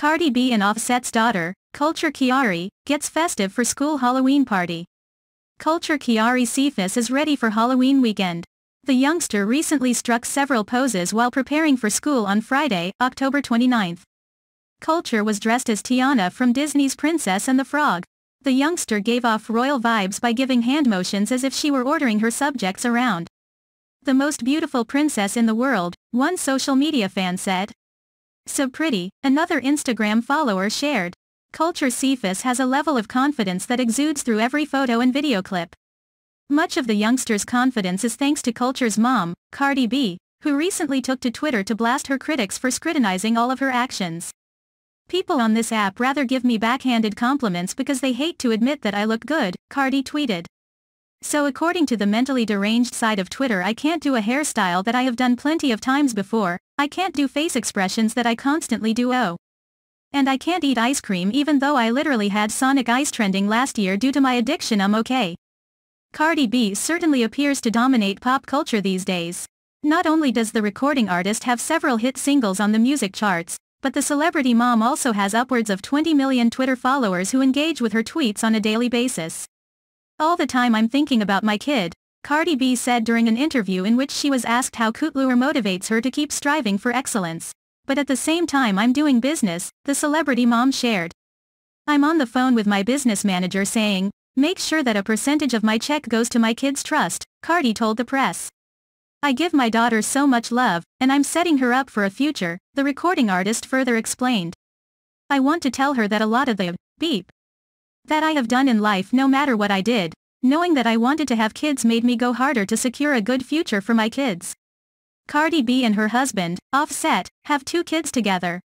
Cardi B and Offset's daughter, Culture Kiari, gets festive for school Halloween party. Culture Kiari Cephas is ready for Halloween weekend. The youngster recently struck several poses while preparing for school on Friday, October 29. Culture was dressed as Tiana from Disney's Princess and the Frog. The youngster gave off royal vibes by giving hand motions as if she were ordering her subjects around. The most beautiful princess in the world, one social media fan said, so pretty, another Instagram follower shared. Culture Cephas has a level of confidence that exudes through every photo and video clip. Much of the youngster's confidence is thanks to Culture's mom, Cardi B, who recently took to Twitter to blast her critics for scrutinizing all of her actions. People on this app rather give me backhanded compliments because they hate to admit that I look good, Cardi tweeted. So according to the mentally deranged side of Twitter I can't do a hairstyle that I have done plenty of times before, I can't do face expressions that I constantly do oh. And I can't eat ice cream even though I literally had Sonic Ice trending last year due to my addiction I'm okay. Cardi B certainly appears to dominate pop culture these days. Not only does the recording artist have several hit singles on the music charts, but the celebrity mom also has upwards of 20 million Twitter followers who engage with her tweets on a daily basis. All the time I'm thinking about my kid, Cardi B said during an interview in which she was asked how Kutluer motivates her to keep striving for excellence. But at the same time I'm doing business, the celebrity mom shared. I'm on the phone with my business manager saying, make sure that a percentage of my check goes to my kids' trust, Cardi told the press. I give my daughter so much love, and I'm setting her up for a future, the recording artist further explained. I want to tell her that a lot of the beep that I have done in life no matter what I did. Knowing that I wanted to have kids made me go harder to secure a good future for my kids. Cardi B and her husband, Offset, have two kids together.